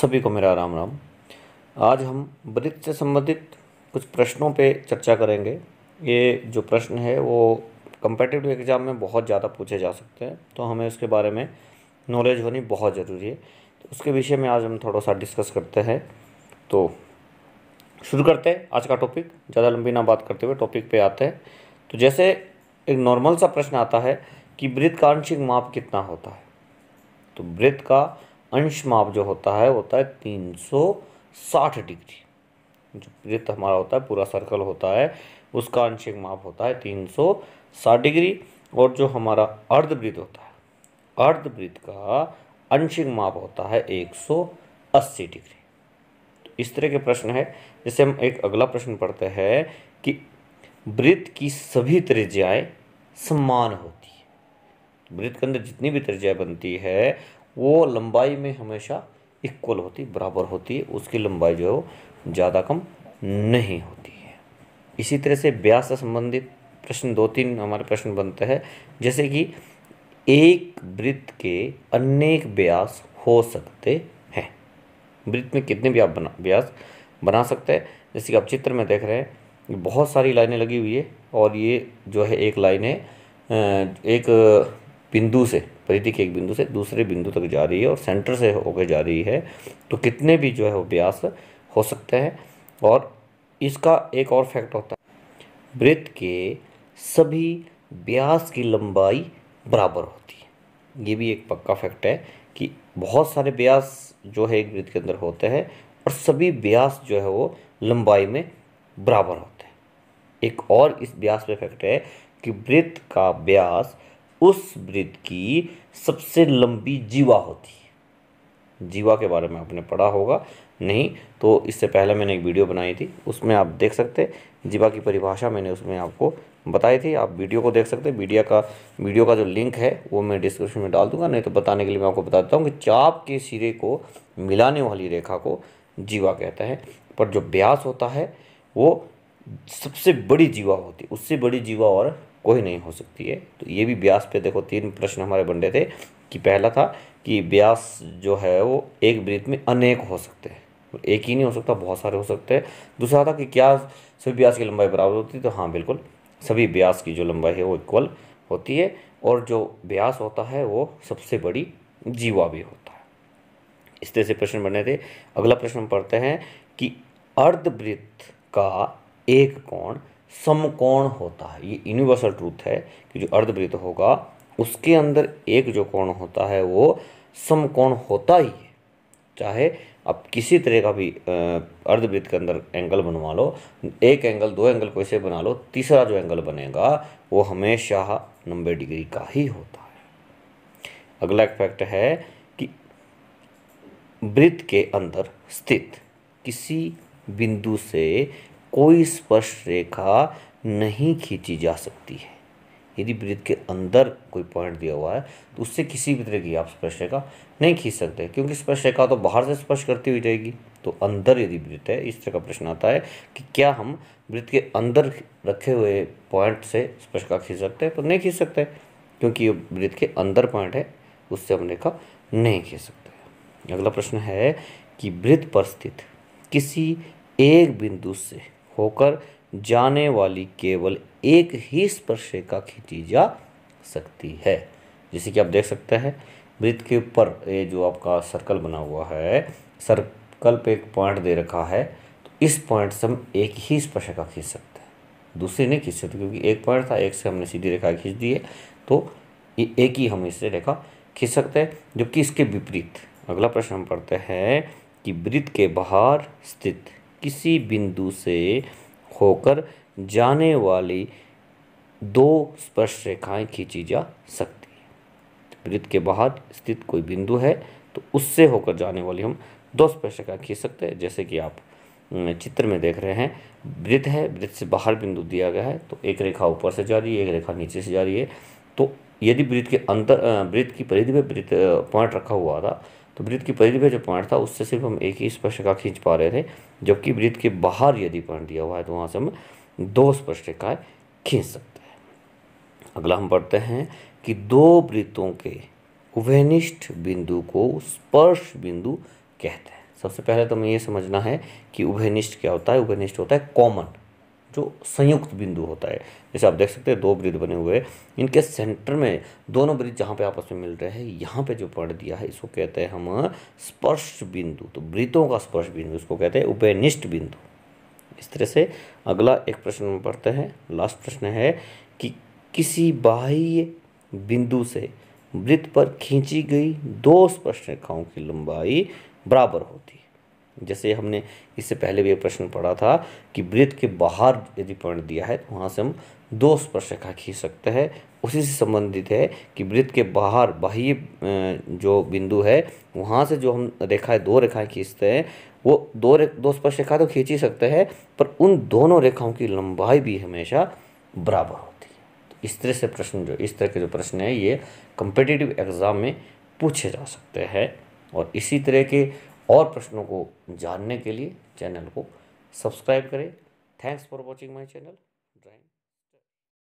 सभी को मेरा राम राम आज हम वृत्त से संबंधित कुछ प्रश्नों पे चर्चा करेंगे ये जो प्रश्न है वो कंपेटिटिव एग्ज़ाम में बहुत ज़्यादा पूछे जा सकते हैं तो हमें उसके बारे में नॉलेज होनी बहुत ज़रूरी है तो उसके विषय में आज हम थोड़ा सा डिस्कस करते हैं तो शुरू करते हैं आज का टॉपिक ज़्यादा लंबी ना बात करते हुए टॉपिक पर आते हैं तो जैसे एक नॉर्मल सा प्रश्न आता है कि वृत्त का माप कितना होता है तो वृत्त का अंश माप जो होता है होता है तीन सौ साठ डिग्री जो वृत्त हमारा होता है पूरा सर्कल होता है उसका अंशिक माप होता है तीन सौ साठ डिग्री और जो हमारा अर्धवृत्त होता है अर्धवृत्त का अंशिक माप होता है एक सौ अस्सी डिग्री तो इस तरह के प्रश्न है जैसे हम एक अगला प्रश्न पढ़ते हैं कि वृत्त की सभी त्रिज्याएं समान होती है वृत्त के अंदर जितनी भी त्रिज्या बनती है वो लंबाई में हमेशा इक्वल होती बराबर होती है उसकी लंबाई जो है वो ज़्यादा कम नहीं होती है इसी तरह से ब्यास से संबंधित प्रश्न दो तीन हमारे प्रश्न बनते हैं जैसे कि एक वृत्त के अनेक ब्यास हो सकते हैं वृत्त में कितने भी आप बना ब्यास बना सकते हैं जैसे कि आप चित्र में देख रहे हैं बहुत सारी लाइनें लगी हुई है और ये जो है एक लाइन है एक बिंदु से परिधि के एक बिंदु से दूसरे बिंदु तक जा रही है और सेंटर से होकर जा रही है तो कितने भी जो है वो व्यास हो सकते हैं और इसका एक और फैक्ट होता है वृत्त के सभी व्यास की लंबाई बराबर होती है ये भी एक पक्का फैक्ट है कि बहुत सारे व्यास जो है एक वृत्त के अंदर होते हैं और सभी व्यास जो है वो लंबाई में बराबर होते हैं एक और इस व्यास में फैक्ट है कि वृत्त का व्यास उस वृद्ध की सबसे लंबी जीवा होती है जीवा के बारे में आपने पढ़ा होगा नहीं तो इससे पहले मैंने एक वीडियो बनाई थी उसमें आप देख सकते जीवा की परिभाषा मैंने उसमें आपको बताई थी आप वीडियो को देख सकते वीडियो का वीडियो का जो लिंक है वो मैं डिस्क्रिप्शन में डाल दूंगा नहीं तो बताने के लिए मैं आपको बता देता हूँ कि चाप के सिरे को मिलाने वाली रेखा को जीवा कहता है पर जो ब्यास होता है वो सबसे बड़ी जीवा होती है उससे बड़ी जीवा और कोई नहीं हो सकती है तो ये भी ब्यास पे देखो तीन प्रश्न हमारे रहे थे कि पहला था कि ब्यास जो है वो एक ब्रीत में अनेक हो सकते हैं एक ही नहीं हो सकता बहुत सारे हो सकते हैं दूसरा था कि क्या सभी ब्यास की लंबाई बराबर होती है तो हाँ बिल्कुल सभी ब्यास की जो लंबाई है वो इक्वल होती है और जो ब्यास होता है वो सबसे बड़ी जीवा भी होता है इस तरह से प्रश्न बने थे अगला प्रश्न हम पढ़ते हैं कि अर्धवृत्त का एक कोण समकोण होता है ये यूनिवर्सल ट्रूथ है कि जो अर्धवृत्त होगा उसके अंदर एक जो कोण होता है वो समकोण होता ही है चाहे आप किसी तरह का भी अर्धवृत्त के अंदर एंगल बनवा लो एक एंगल दो एंगल को ऐसे बना लो तीसरा जो एंगल बनेगा वो हमेशा नब्बे डिग्री का ही होता है अगला फैक्ट है कि वृत्त के अंदर स्थित किसी बिंदु से कोई स्पर्श रेखा नहीं खींची जा सकती है यदि वृत्त के अंदर कोई पॉइंट दिया हुआ है तो उससे किसी भी तरह की आप स्पर्श रेखा नहीं खींच सकते क्योंकि स्पर्श रेखा तो बाहर से स्पर्श करती हुई जाएगी तो अंदर यदि वृत्त है इस तरह का प्रश्न आता है कि क्या हम वृत्त के अंदर रखे हुए पॉइंट से स्पर्श रेखा खींच सकते हैं तो नहीं खींच सकते क्योंकि ये वृत्त के अंदर पॉइंट है उससे हम रेखा नहीं खींच सकते अगला प्रश्न है कि वृत्त पर स्थित किसी एक बिंदु से होकर जाने वाली केवल एक ही स्पर्शिका खींची जा सकती है जैसे कि आप देख सकते हैं वृत्त के ऊपर ये जो आपका सर्कल बना हुआ है सर्कल पे एक पॉइंट दे रखा है तो इस पॉइंट से हम एक ही स्पर्शिका खींच सकते हैं दूसरी नहीं खींच सकते क्योंकि एक पॉइंट था एक से हमने सीधी रेखा खींच दी है तो ये एक ही हम इससे रेखा खींच सकते हैं जबकि इसके विपरीत अगला प्रश्न हम पढ़ते हैं कि वृत्त के बाहर स्थित किसी बिंदु से होकर जाने वाली दो स्पर्श रेखाएं खींची जा सकती है वृत्त के बाहर स्थित कोई बिंदु है तो उससे होकर जाने वाली हम दो स्पर्श रेखाएं खींच सकते हैं जैसे कि आप चित्र में देख रहे हैं वृत्त है वृत्त से बाहर बिंदु दिया गया है तो एक रेखा ऊपर से जा रही है एक रेखा नीचे से जा रही है तो यदि वृत्त के अंदर वृत्त की परिधि में वृत्त पॉइंट रखा हुआ था तो वृत्त की परिधि पर जो पॉइंट था उससे सिर्फ हम एक ही स्पर्शरेखा खींच पा रहे थे जबकि वृत्त के बाहर यदि पॉइंट दिया हुआ है तो वहाँ से हम दो स्पर्शरेखाएँ खींच सकते हैं अगला हम पढ़ते हैं कि दो वृत्तों के उभयनिष्ठ बिंदु को स्पर्श बिंदु कहते हैं सबसे पहले तो हमें यह समझना है कि उभयनिष्ठ क्या होता है उभयनिष्ठ होता है कॉमन जो संयुक्त बिंदु होता है जैसे आप देख सकते हैं दो ब्रिज बने हुए इनके सेंटर में दोनों ब्रिज जहाँ पे आपस में मिल रहे हैं यहाँ पे जो पढ़ दिया है इसको कहते हैं हम स्पर्श बिंदु तो वृत्तों का स्पर्श बिंदु इसको कहते हैं उभयनिष्ठ बिंदु इस तरह से अगला एक प्रश्न हम पढ़ते हैं लास्ट प्रश्न है कि किसी बाह्य बिंदु से वृत्त पर खींची गई दो स्पर्श रेखाओं की लंबाई बराबर होती है जैसे हमने इससे पहले भी ये प्रश्न पढ़ा था कि वृत्त के बाहर यदि पॉइंट दिया है तो वहाँ से हम दो स्पर्श रेखा खींच सकते हैं उसी से संबंधित है कि वृत्त के बाहर बाह्य जो बिंदु है वहाँ से जो हम रेखाएं दो रेखाएं खींचते हैं वो दो रे दो रेखा तो खींच ही सकते हैं पर उन दोनों रेखाओं की लंबाई भी हमेशा बराबर होती है तो इस तरह से प्रश्न जो इस तरह के जो प्रश्न है ये कंपिटेटिव एग्ज़ाम में पूछे जा सकते हैं और इसी तरह के और प्रश्नों को जानने के लिए चैनल को सब्सक्राइब करें thanks for watching my channel